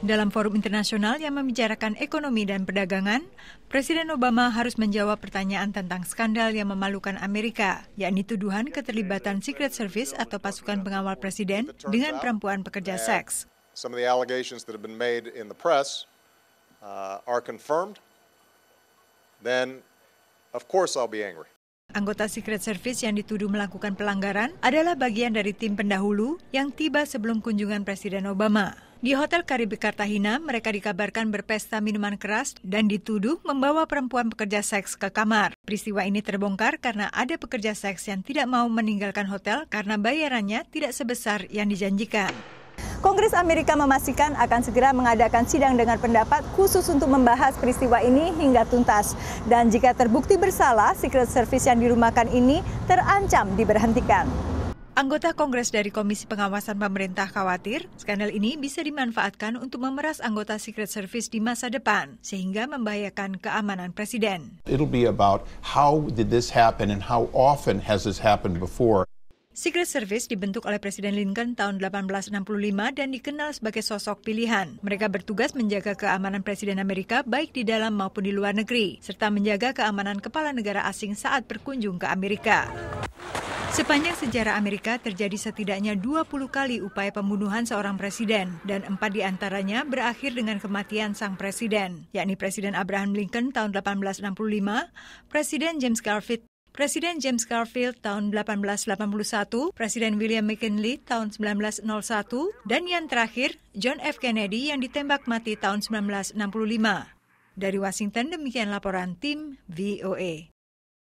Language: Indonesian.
Dalam forum internasional yang membicarakan ekonomi dan perdagangan, Presiden Obama harus menjawab pertanyaan tentang skandal yang memalukan Amerika, yakni tuduhan keterlibatan Secret Service atau pasukan pengawal presiden dengan perempuan pekerja seks. Some of the allegations that have been made in the press uh, are confirmed. Then, of course, I'll be angry. Anggota Secret Service yang dituduh melakukan pelanggaran adalah bagian dari tim pendahulu yang tiba sebelum kunjungan Presiden Obama. Di Hotel Karibik Kartahina, mereka dikabarkan berpesta minuman keras dan dituduh membawa perempuan pekerja seks ke kamar. Peristiwa ini terbongkar karena ada pekerja seks yang tidak mau meninggalkan hotel karena bayarannya tidak sebesar yang dijanjikan. Kongres Amerika memastikan akan segera mengadakan sidang dengan pendapat khusus untuk membahas peristiwa ini hingga tuntas. Dan jika terbukti bersalah, Secret Service yang dirumahkan ini terancam diberhentikan. Anggota Kongres dari Komisi Pengawasan Pemerintah khawatir skandal ini bisa dimanfaatkan untuk memeras anggota Secret Service di masa depan sehingga membahayakan keamanan presiden. Secret Service dibentuk oleh Presiden Lincoln tahun 1865 dan dikenal sebagai sosok pilihan. Mereka bertugas menjaga keamanan Presiden Amerika baik di dalam maupun di luar negeri, serta menjaga keamanan kepala negara asing saat berkunjung ke Amerika. Sepanjang sejarah Amerika terjadi setidaknya 20 kali upaya pembunuhan seorang presiden dan empat diantaranya berakhir dengan kematian sang presiden, yakni Presiden Abraham Lincoln tahun 1865, Presiden James Garfield Presiden James Garfield tahun 1881, Presiden William McKinley tahun 1901, dan yang terakhir John F. Kennedy yang ditembak mati tahun 1965. Dari Washington, demikian laporan tim VOA.